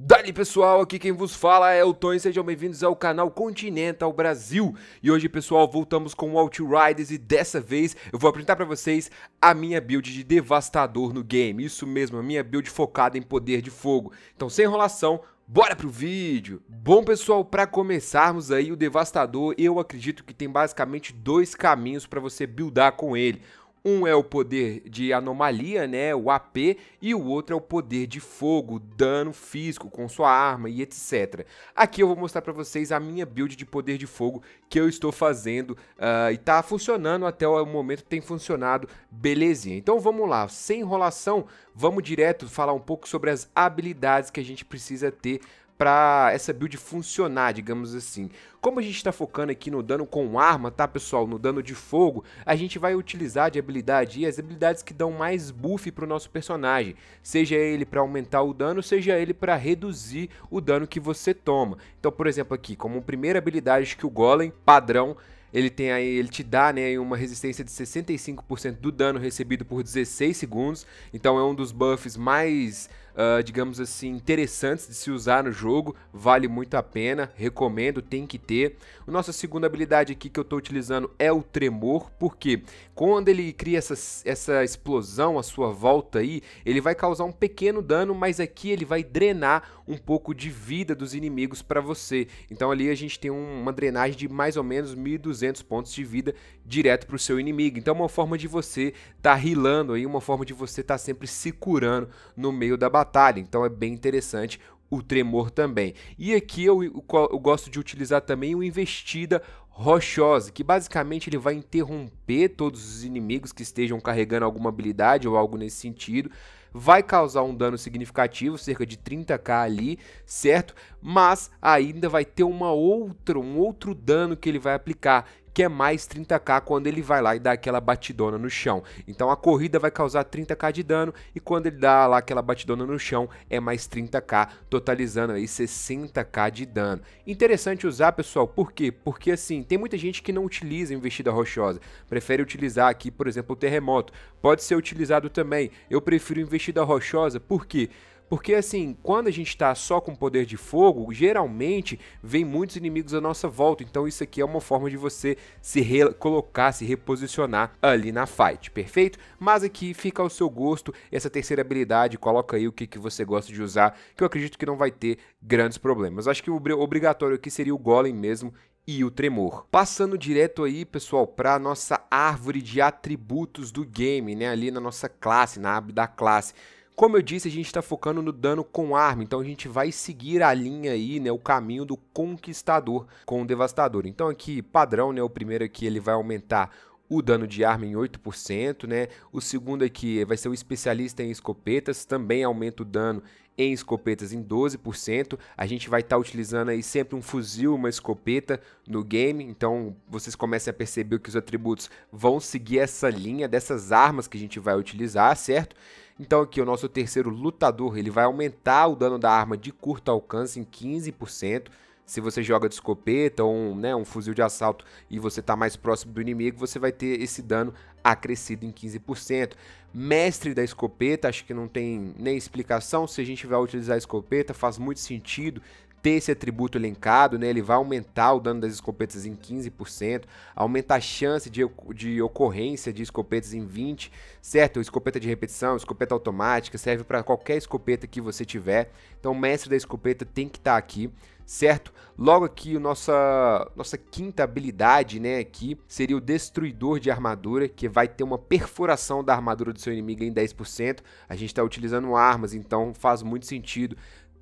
Dali pessoal, aqui quem vos fala é o Tony, sejam bem-vindos ao canal Continental Brasil. E hoje pessoal, voltamos com o Outriders e dessa vez eu vou apresentar para vocês a minha build de Devastador no game. Isso mesmo, a minha build focada em poder de fogo. Então sem enrolação, Bora pro vídeo! Bom pessoal, para começarmos aí o Devastador, eu acredito que tem basicamente dois caminhos para você buildar com ele. Um é o poder de anomalia, né, o AP, e o outro é o poder de fogo, dano físico com sua arma e etc. Aqui eu vou mostrar para vocês a minha build de poder de fogo que eu estou fazendo uh, e tá funcionando até o momento, tem funcionado belezinha. Então vamos lá, sem enrolação, vamos direto falar um pouco sobre as habilidades que a gente precisa ter para essa build funcionar, digamos assim. Como a gente está focando aqui no dano com arma, tá pessoal, no dano de fogo, a gente vai utilizar de habilidade e as habilidades que dão mais buff para o nosso personagem, seja ele para aumentar o dano, seja ele para reduzir o dano que você toma. Então, por exemplo, aqui, como primeira habilidade que o Golem padrão ele tem aí, ele te dá né, uma resistência de 65% do dano recebido por 16 segundos. Então é um dos buffs mais uh, digamos assim, interessantes de se usar no jogo, vale muito a pena, recomendo, tem que ter. A nossa segunda habilidade aqui que eu estou utilizando é o Tremor, porque quando ele cria essa, essa explosão à sua volta aí, ele vai causar um pequeno dano, mas aqui ele vai drenar um pouco de vida dos inimigos para você. Então ali a gente tem um, uma drenagem de mais ou menos 1.200 pontos de vida, direto para o seu inimigo. Então, é uma forma de você estar tá healando aí, uma forma de você estar tá sempre se curando no meio da batalha. Então, é bem interessante o tremor também. E aqui eu, eu, eu gosto de utilizar também o investida rochosa, que basicamente ele vai interromper todos os inimigos que estejam carregando alguma habilidade ou algo nesse sentido. Vai causar um dano significativo, cerca de 30k ali, certo? Mas ainda vai ter uma outra, um outro dano que ele vai aplicar, que é mais 30k quando ele vai lá e dá aquela batidona no chão. Então a corrida vai causar 30k de dano e quando ele dá lá aquela batidona no chão é mais 30k, totalizando aí 60k de dano. Interessante usar, pessoal, por quê? Porque assim, tem muita gente que não utiliza investida rochosa, prefere utilizar aqui, por exemplo, o terremoto. Pode ser utilizado também. Eu prefiro investida rochosa, por quê? Porque assim, quando a gente está só com poder de fogo, geralmente vem muitos inimigos à nossa volta. Então isso aqui é uma forma de você se colocar, se reposicionar ali na fight, perfeito? Mas aqui fica ao seu gosto essa terceira habilidade, coloca aí o que, que você gosta de usar, que eu acredito que não vai ter grandes problemas. Acho que o obrigatório aqui seria o golem mesmo e o tremor. Passando direto aí, pessoal, para nossa árvore de atributos do game, né, ali na nossa classe, na aba da classe. Como eu disse, a gente está focando no dano com arma, então a gente vai seguir a linha aí, né, o caminho do conquistador com o devastador. Então aqui, padrão, né, o primeiro aqui ele vai aumentar o dano de arma em 8%, né? O segundo aqui vai ser o especialista em escopetas, também aumenta o dano em escopetas em 12%. A gente vai estar tá utilizando aí sempre um fuzil, uma escopeta no game, então vocês comecem a perceber que os atributos vão seguir essa linha dessas armas que a gente vai utilizar, certo? Então aqui o nosso terceiro lutador, ele vai aumentar o dano da arma de curto alcance em 15%. Se você joga de escopeta ou um, né, um fuzil de assalto e você está mais próximo do inimigo, você vai ter esse dano acrescido em 15%. Mestre da escopeta, acho que não tem nem explicação. Se a gente vai utilizar a escopeta, faz muito sentido ter esse atributo elencado, né? Ele vai aumentar o dano das escopetas em 15%, aumenta a chance de, de ocorrência de escopetas em 20%, certo? Escopeta de repetição, escopeta automática, serve para qualquer escopeta que você tiver. Então, o mestre da escopeta tem que estar tá aqui certo? Logo aqui, a nossa, nossa quinta habilidade, né, aqui, seria o Destruidor de Armadura, que vai ter uma perfuração da armadura do seu inimigo em 10%. A gente está utilizando armas, então faz muito sentido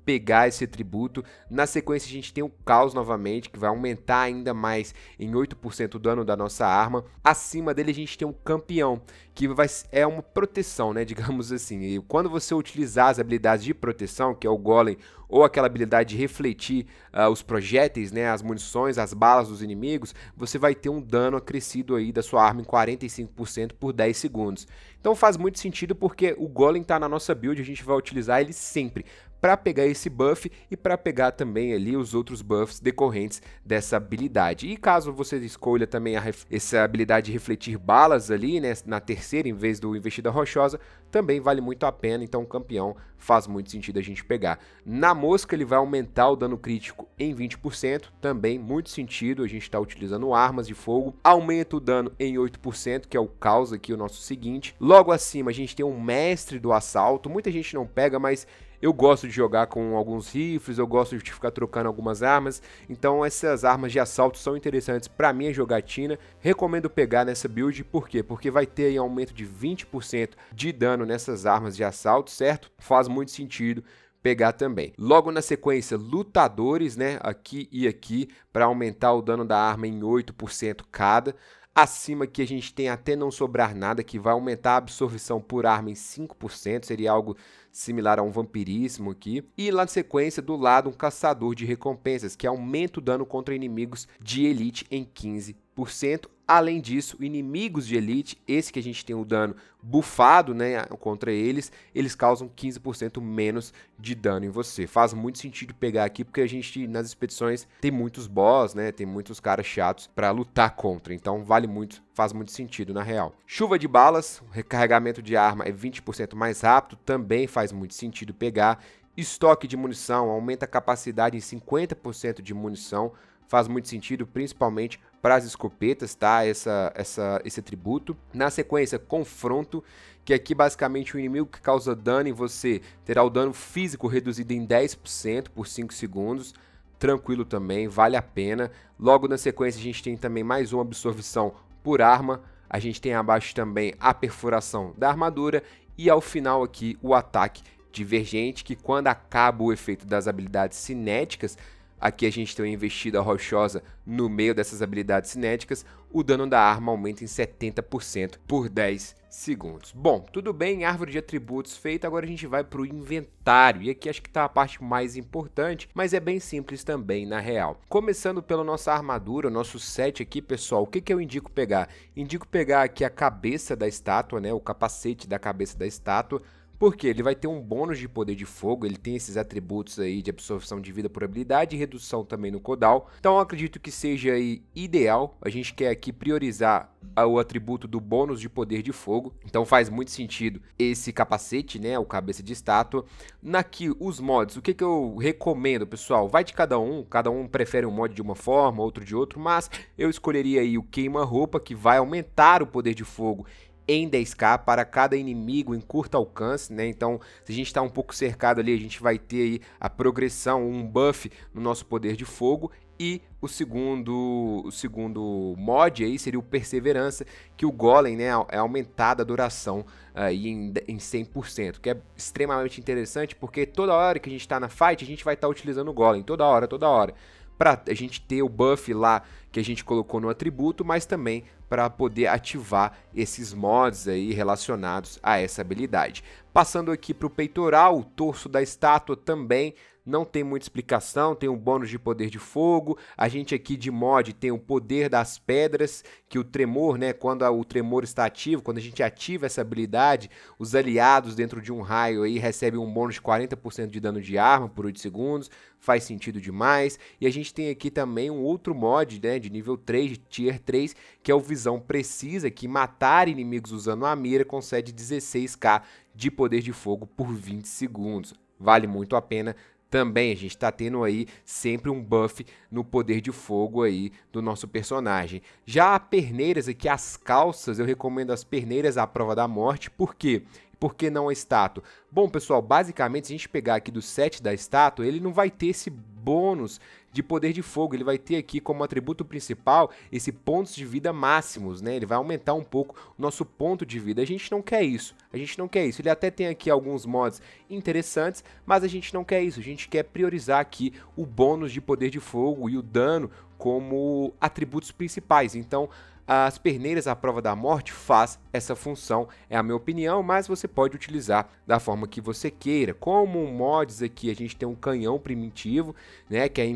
pegar esse tributo. Na sequência, a gente tem o caos novamente, que vai aumentar ainda mais em 8% o dano da nossa arma. Acima dele, a gente tem o campeão, que vai, é uma proteção, né? Digamos assim. E quando você utilizar as habilidades de proteção, que é o Golem ou aquela habilidade de refletir uh, os projéteis, né, as munições, as balas dos inimigos, você vai ter um dano acrescido aí da sua arma em 45% por 10 segundos. Então faz muito sentido porque o Golem está na nossa build, a gente vai utilizar ele sempre para pegar esse buff e para pegar também ali os outros buffs decorrentes dessa habilidade. E caso você escolha também essa habilidade de refletir balas ali, né, na terceira em vez do investida rochosa, também vale muito a pena, então o campeão faz muito sentido a gente pegar. Na mosca ele vai aumentar o dano crítico em 20%, também muito sentido, a gente está utilizando armas de fogo, aumenta o dano em 8%, que é o caos aqui, o nosso seguinte. Logo acima a gente tem um mestre do assalto, muita gente não pega, mas eu gosto de jogar com alguns rifles, eu gosto de ficar trocando algumas armas, então essas armas de assalto são interessantes para minha jogatina. Recomendo pegar nessa build, por quê? Porque vai ter aí aumento de 20% de dano nessas armas de assalto, certo? Faz muito sentido pegar também. Logo na sequência, lutadores, né, aqui e aqui, para aumentar o dano da arma em 8% cada. Acima que a gente tem até não sobrar nada, que vai aumentar a absorção por arma em 5%, seria algo similar a um vampirismo aqui. E lá na sequência, do lado, um caçador de recompensas, que aumenta o dano contra inimigos de elite em 15% Além disso, inimigos de elite, esse que a gente tem o dano bufado né, contra eles, eles causam 15% menos de dano em você. Faz muito sentido pegar aqui, porque a gente, nas expedições, tem muitos boss, né? Tem muitos caras chatos para lutar contra. Então vale muito, faz muito sentido na real. Chuva de balas, recarregamento de arma é 20% mais rápido, também faz muito sentido pegar. Estoque de munição aumenta a capacidade em 50% de munição faz muito sentido, principalmente para as escopetas, tá? Essa, essa, esse atributo. Na sequência, confronto, que aqui basicamente o inimigo que causa dano em você terá o dano físico reduzido em 10% por 5 segundos. Tranquilo também, vale a pena. Logo na sequência, a gente tem também mais uma absorção por arma. A gente tem abaixo também a perfuração da armadura. E ao final aqui, o ataque divergente, que quando acaba o efeito das habilidades cinéticas, Aqui a gente tem uma investida rochosa no meio dessas habilidades cinéticas, o dano da arma aumenta em 70% por 10 segundos. Bom, tudo bem, árvore de atributos feita, agora a gente vai para o inventário, e aqui acho que está a parte mais importante, mas é bem simples também na real. Começando pela nossa armadura, o nosso set aqui, pessoal, o que, que eu indico pegar? Indico pegar aqui a cabeça da estátua, né, o capacete da cabeça da estátua, porque ele vai ter um bônus de poder de fogo, ele tem esses atributos aí de absorção de vida por habilidade e redução também no codal Então acredito que seja aí ideal. A gente quer aqui priorizar ah, o atributo do bônus de poder de fogo. Então faz muito sentido esse capacete, né, o cabeça de estátua. Naqui os mods, o que que eu recomendo, pessoal? Vai de cada um, cada um prefere um mod de uma forma, outro de outro, mas eu escolheria aí o queima roupa que vai aumentar o poder de fogo em 10k para cada inimigo em curto alcance, né? Então, se a gente está um pouco cercado ali, a gente vai ter aí a progressão, um buff no nosso poder de fogo e o segundo, o segundo mod aí seria o Perseverança, que o Golem né, é aumentada a duração eh, aí em, em 100%, que é extremamente interessante porque toda hora que a gente está na fight, a gente vai estar tá utilizando o Golem, toda hora, toda hora para a gente ter o buff lá que a gente colocou no atributo, mas também para poder ativar esses mods aí relacionados a essa habilidade. Passando aqui para o peitoral, o torso da estátua também não tem muita explicação, tem um bônus de poder de fogo. A gente aqui de mod tem o poder das pedras, que o tremor, né, quando o tremor está ativo, quando a gente ativa essa habilidade, os aliados dentro de um raio aí recebem um bônus de 40% de dano de arma por 8 segundos. Faz sentido demais. E a gente tem aqui também um outro mod, né, de nível 3, de tier 3, que é o visão precisa, que matar inimigos usando a mira concede 16k de poder de fogo por 20 segundos. Vale muito a pena também a gente está tendo aí sempre um buff no poder de fogo aí do nosso personagem. Já a perneiras aqui, as calças, eu recomendo as perneiras à prova da morte, por quê? Por que não a estátua? Bom, pessoal, basicamente, se a gente pegar aqui do set da estátua, ele não vai ter esse bônus de poder de fogo. Ele vai ter aqui como atributo principal esse pontos de vida máximos, né? Ele vai aumentar um pouco o nosso ponto de vida. A gente não quer isso. A gente não quer isso. Ele até tem aqui alguns mods interessantes, mas a gente não quer isso. A gente quer priorizar aqui o bônus de poder de fogo e o dano como atributos principais. Então, as perneiras à prova da morte faz essa função, é a minha opinião, mas você pode utilizar da forma que você queira. Como mods aqui, a gente tem um canhão primitivo, né, que é,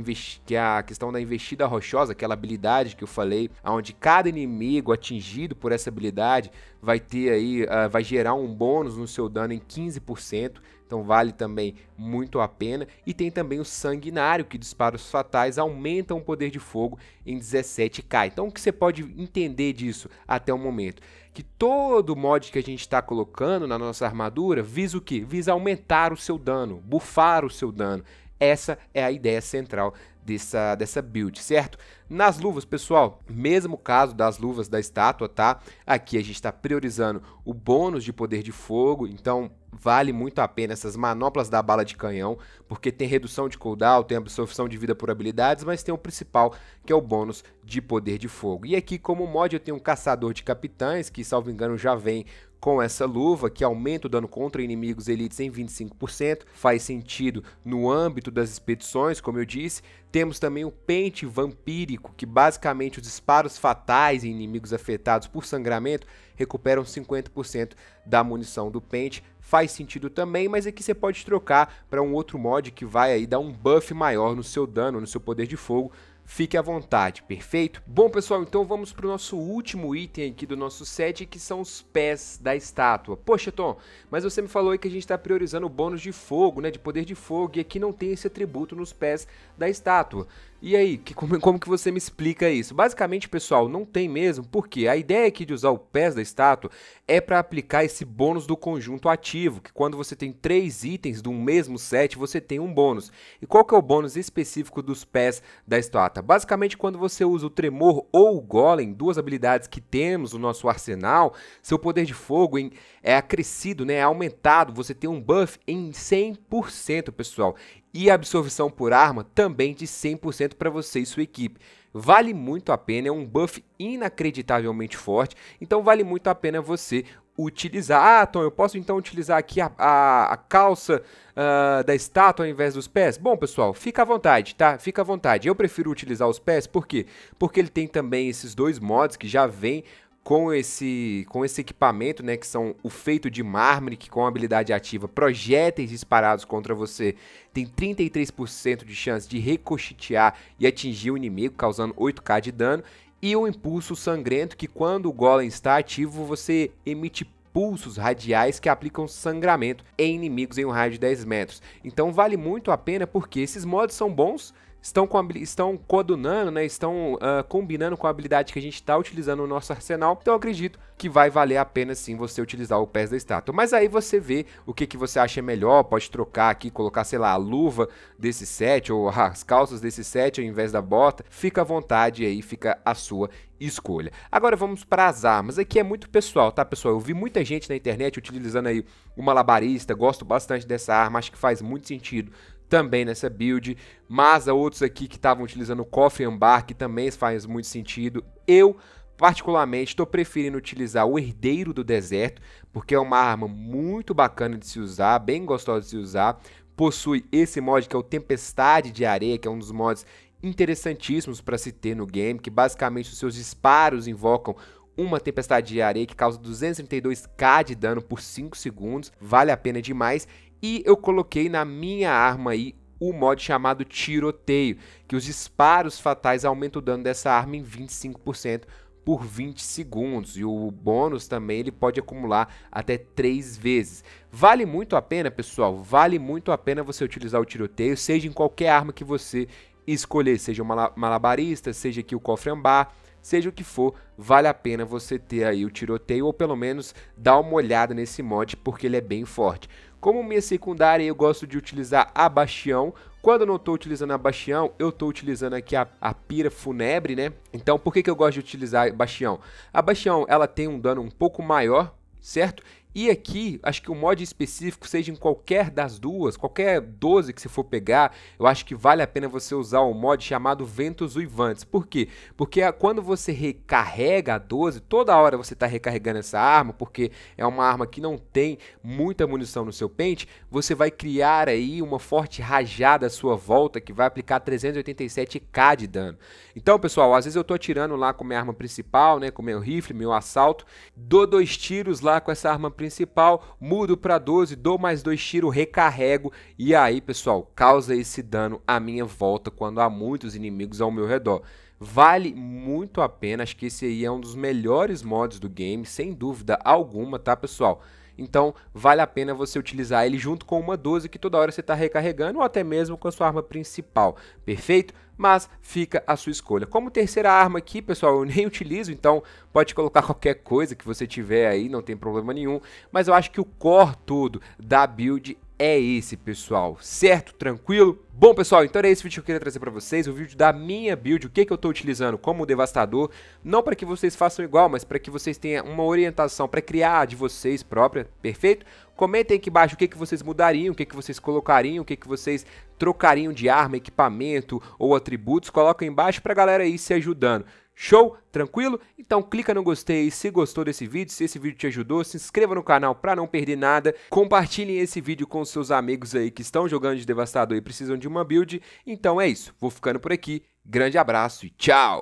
que é a questão da investida rochosa, aquela habilidade que eu falei, onde cada inimigo atingido por essa habilidade vai ter aí, uh, vai gerar um bônus no seu dano em 15%, então vale também muito a pena. E tem também o sanguinário, que disparos fatais aumentam o poder de fogo em 17k. Então o que você pode entender disso até o momento? Que todo mod que a gente está colocando na nossa armadura visa o que? Visa aumentar o seu dano, bufar o seu dano. Essa é a ideia central dessa, dessa build, certo? Nas luvas, pessoal, mesmo caso das luvas da estátua, tá? Aqui a gente está priorizando o bônus de poder de fogo, então vale muito a pena essas manoplas da bala de canhão, porque tem redução de cooldown, tem absorção de vida por habilidades, mas tem o principal, que é o bônus de poder de fogo. E aqui, como mod, eu tenho um caçador de capitães, que, salvo engano, já vem com essa luva, que aumenta o dano contra inimigos elites em 25%, faz sentido no âmbito das expedições, como eu disse. Temos também o pente vampírico, que basicamente os disparos fatais em inimigos afetados por sangramento recuperam 50% da munição do pente, faz sentido também, mas aqui é você pode trocar para um outro mod que vai aí dar um buff maior no seu dano, no seu poder de fogo, Fique à vontade, perfeito? Bom, pessoal, então vamos para o nosso último item aqui do nosso set, que são os pés da estátua. Poxa, Tom, mas você me falou aí que a gente está priorizando o bônus de fogo, né, de poder de fogo, e aqui não tem esse atributo nos pés da estátua. E aí, que, como, como, que você me explica isso? Basicamente, pessoal, não tem mesmo, porque a ideia aqui de usar o pés da estátua é para aplicar esse bônus do conjunto ativo, que quando você tem três itens do mesmo set, você tem um bônus. E qual que é o bônus específico dos pés da estátua? Basicamente, quando você usa o tremor ou o golem, duas habilidades que temos no nosso arsenal, seu poder de fogo é acrescido, né, é aumentado, você tem um buff em 100%, pessoal e absorção por arma também de 100% para você e sua equipe. Vale muito a pena, é um buff inacreditavelmente forte, então vale muito a pena você utilizar. Ah, Tom, eu posso então utilizar aqui a, a, a calça uh, da estátua ao invés dos pés? Bom, pessoal, fica à vontade, tá? Fica à vontade. Eu prefiro utilizar os pés, por quê? Porque ele tem também esses dois mods que já vem com esse, com esse equipamento, né, que são o feito de mármore, que com habilidade ativa, projéteis disparados contra você tem 33% de chance de ricochetear e atingir o inimigo, causando 8k de dano, e o impulso sangrento, que quando o golem está ativo, você emite pulsos radiais que aplicam sangramento em inimigos em um raio de 10 metros. Então vale muito a pena porque esses mods são bons, estão, com, estão coadunando, né? Estão uh, combinando com a habilidade que a gente está utilizando no nosso arsenal. Então acredito que vai valer a pena sim você utilizar o pés da estátua. Mas aí você vê o que, que você acha melhor, pode trocar aqui, colocar, sei lá, a luva desse set ou as calças desse set ao invés da bota. Fica à vontade aí, fica a sua escolha. Agora vamos para as armas. Aqui é muito pessoal, tá, pessoal? Eu vi muita gente na internet utilizando aí o malabarista, gosto bastante dessa arma, acho que faz muito sentido também nessa build, mas há outros aqui que estavam utilizando o and Bar que também faz muito sentido. Eu, particularmente, estou preferindo utilizar o herdeiro do deserto, porque é uma arma muito bacana de se usar, bem gostosa de se usar. Possui esse mod que é o Tempestade de Areia, que é um dos mods interessantíssimos para se ter no game, que basicamente os seus disparos invocam uma tempestade de areia que causa 232k de dano por 5 segundos, vale a pena demais. E eu coloquei na minha arma aí o mod chamado tiroteio, que os disparos fatais aumentam o dano dessa arma em 25% por 20 segundos e o bônus também ele pode acumular até 3 vezes. Vale muito a pena, pessoal, vale muito a pena você utilizar o tiroteio, seja em qualquer arma que você escolher, seja o malabarista, seja aqui o cofre ambar, Seja o que for, vale a pena você ter aí o tiroteio ou pelo menos dar uma olhada nesse mod porque ele é bem forte. Como minha secundária, eu gosto de utilizar a Bastião. Quando eu não estou utilizando a Bastião, eu estou utilizando aqui a, a, Pira Funebre, né? Então, por que, que eu gosto de utilizar a Bastião? A Bastião, ela tem um dano um pouco maior, certo? E aqui, acho que o mod específico, seja em qualquer das duas, qualquer 12 que você for pegar, eu acho que vale a pena você usar o um mod chamado Ventos Uivantes. Por quê? Porque quando você recarrega a 12, toda hora você está recarregando essa arma, porque é uma arma que não tem muita munição no seu pente, você vai criar aí uma forte rajada à sua volta que vai aplicar 387k de dano. Então, pessoal, às vezes eu estou atirando lá com minha arma principal, né, com meu rifle, meu assalto, dou dois tiros lá com essa arma principal, principal, mudo para 12, dou mais dois tiros, recarrego e aí, pessoal, causa esse dano à minha volta quando há muitos inimigos ao meu redor. Vale muito a pena, acho que esse aí é um dos melhores mods do game, sem dúvida alguma, tá pessoal? Então vale a pena você utilizar ele junto com uma 12 que toda hora você está recarregando ou até mesmo com a sua arma principal, perfeito? mas fica a sua escolha. Como terceira arma aqui, pessoal, eu nem utilizo, então pode colocar qualquer coisa que você tiver aí, não tem problema nenhum, mas eu acho que o core todo da build é esse, pessoal. Certo? Tranquilo? Bom, pessoal, então era esse vídeo que eu queria trazer pra vocês, o vídeo da minha build, o que, que eu tô utilizando como devastador, não para que vocês façam igual, mas para que vocês tenham uma orientação para criar de vocês própria, perfeito? Comentem aqui embaixo o que, que vocês mudariam, o que, que vocês colocariam, o que, que vocês trocariam de arma, equipamento ou atributos, coloquem embaixo pra galera ir se ajudando. Show? Tranquilo? Então clica no gostei se gostou desse vídeo, se esse vídeo te ajudou, se inscreva no canal para não perder nada, compartilhem esse vídeo com seus amigos aí que estão jogando de Devastador e precisam de uma build. Então é isso, vou ficando por aqui, grande abraço e tchau!